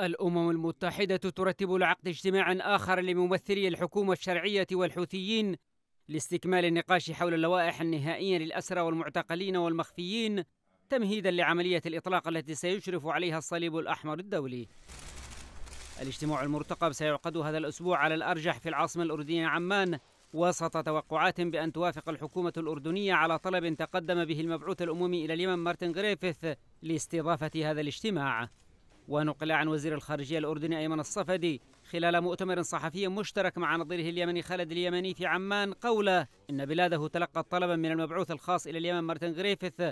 الأمم المتحدة ترتب العقد اجتماعا آخر لممثلي الحكومة الشرعية والحوثيين لاستكمال النقاش حول اللوائح النهائية للأسرى والمعتقلين والمخفيين تمهيدا لعملية الإطلاق التي سيشرف عليها الصليب الأحمر الدولي الاجتماع المرتقب سيعقد هذا الأسبوع على الأرجح في العاصمة الأردنية عمان وسط توقعات بأن توافق الحكومة الأردنية على طلب تقدم به المبعوث الأممي إلى اليمن مارتن غريفيث لاستضافة هذا الاجتماع ونقل عن وزير الخارجية الأردني أيمن الصفدي خلال مؤتمر صحفي مشترك مع نظيره اليمني خالد اليمني في عمان قوله إن بلاده تلقت طلبا من المبعوث الخاص إلى اليمن مارتن غريفيث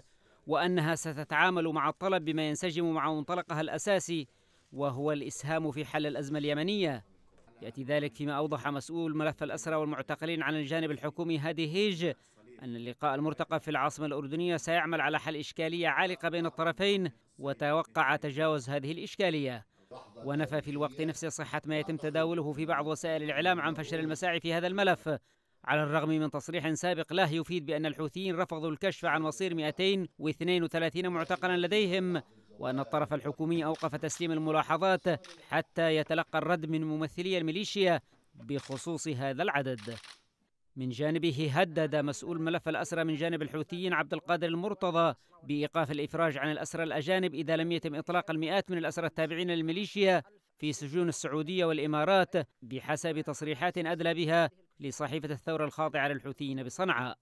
وأنها ستتعامل مع الطلب بما ينسجم مع منطلقها الأساسي وهو الإسهام في حل الأزمة اليمنية يأتي ذلك فيما أوضح مسؤول ملف الأسرى والمعتقلين عن الجانب الحكومي هادي هيج أن اللقاء المرتقب في العاصمة الأردنية سيعمل على حل إشكالية عالقة بين الطرفين وتوقع تجاوز هذه الإشكالية ونفى في الوقت نفسه صحة ما يتم تداوله في بعض وسائل الإعلام عن فشل المساعي في هذا الملف على الرغم من تصريح سابق له يفيد بأن الحوثيين رفضوا الكشف عن مصير 232 معتقلا لديهم وأن الطرف الحكومي أوقف تسليم الملاحظات حتى يتلقى الرد من ممثلي الميليشيا بخصوص هذا العدد من جانبه هدد مسؤول ملف الأسرى من جانب الحوثيين عبد القادر المرتضى بإيقاف الإفراج عن الأسرى الأجانب إذا لم يتم إطلاق المئات من الأسرى التابعين للميليشيا في سجون السعودية والإمارات بحسب تصريحات أدلى بها لصحيفة الثورة الخاضعة للحوثيين بصنعاء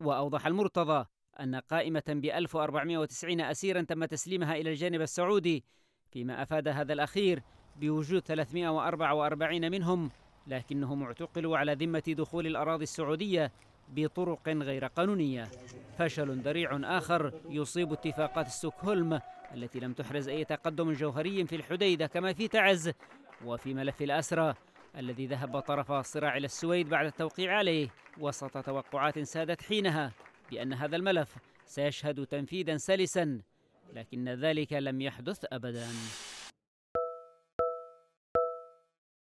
وأوضح المرتضى أن قائمة ب 1490 أسيرا تم تسليمها إلى الجانب السعودي فيما أفاد هذا الأخير بوجود 344 منهم لكنهم اعتقلوا على ذمة دخول الأراضي السعودية بطرق غير قانونية فشل ذريع آخر يصيب اتفاقات ستوكهولم التي لم تحرز أي تقدم جوهري في الحديدة كما في تعز وفي ملف الأسرى الذي ذهب طرف الصراع إلى السويد بعد التوقيع عليه وسط توقعات سادت حينها بأن هذا الملف سيشهد تنفيذا سلسا لكن ذلك لم يحدث أبداً